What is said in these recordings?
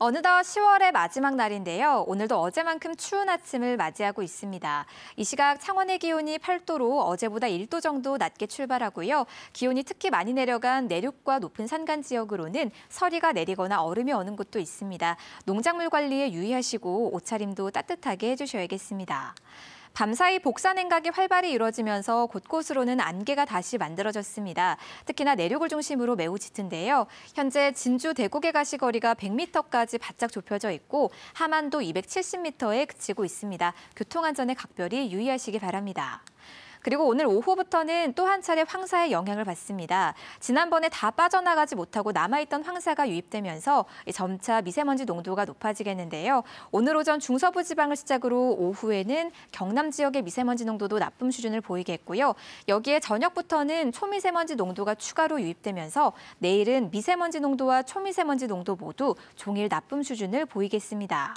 어느덧 10월의 마지막 날인데요. 오늘도 어제만큼 추운 아침을 맞이하고 있습니다. 이 시각 창원의 기온이 8도로 어제보다 1도 정도 낮게 출발하고요. 기온이 특히 많이 내려간 내륙과 높은 산간 지역으로는 서리가 내리거나 얼음이 오는 곳도 있습니다. 농작물 관리에 유의하시고 옷차림도 따뜻하게 해주셔야겠습니다. 밤사이 복사 냉각이 활발히 이뤄지면서 곳곳으로는 안개가 다시 만들어졌습니다. 특히나 내륙을 중심으로 매우 짙은데요. 현재 진주 대곡의 가시거리가 100m까지 바짝 좁혀져 있고 하만도 270m에 그치고 있습니다. 교통안전에 각별히 유의하시기 바랍니다. 그리고 오늘 오후부터는 또 한 차례 황사의 영향을 받습니다. 지난번에 다 빠져나가지 못하고 남아있던 황사가 유입되면서 점차 미세먼지 농도가 높아지겠는데요. 오늘 오전 중서부 지방을 시작으로 오후에는 경남 지역의 미세먼지 농도도 나쁨 수준을 보이겠고요. 여기에 저녁부터는 초미세먼지 농도가 추가로 유입되면서 내일은 미세먼지 농도와 초미세먼지 농도 모두 종일 나쁨 수준을 보이겠습니다.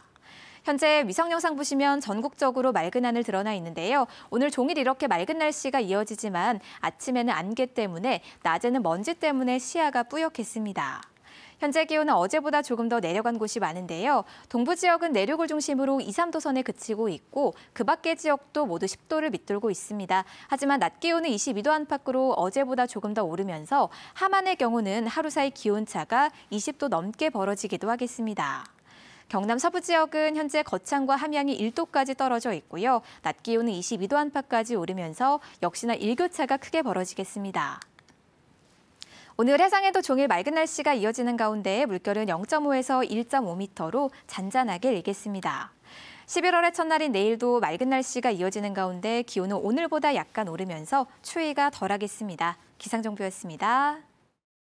현재 위성 영상 보시면 전국적으로 맑은 하늘 드러나 있는데요. 오늘 종일 이렇게 맑은 날씨가 이어지지만 아침에는 안개 때문에 낮에는 먼지 때문에 시야가 뿌옇겠습니다. 현재 기온은 어제보다 조금 더 내려간 곳이 많은데요. 동부 지역은 내륙을 중심으로 2, 3도선에 그치고 있고 그 밖의 지역도 모두 10도를 밑돌고 있습니다. 하지만 낮 기온은 22도 안팎으로 어제보다 조금 더 오르면서 하만의 경우는 하루 사이 기온차가 20도 넘게 벌어지기도 하겠습니다. 경남 서부 지역은 현재 거창과 함양이 1도까지 떨어져 있고요. 낮 기온은 22도 안팎까지 오르면서 역시나 일교차가 크게 벌어지겠습니다. 오늘 해상에도 종일 맑은 날씨가 이어지는 가운데 물결은 0.5에서 1.5m로 잔잔하게 일겠습니다. 11월의 첫날인 내일도 맑은 날씨가 이어지는 가운데 기온은 오늘보다 약간 오르면서 추위가 덜하겠습니다. 기상정보였습니다.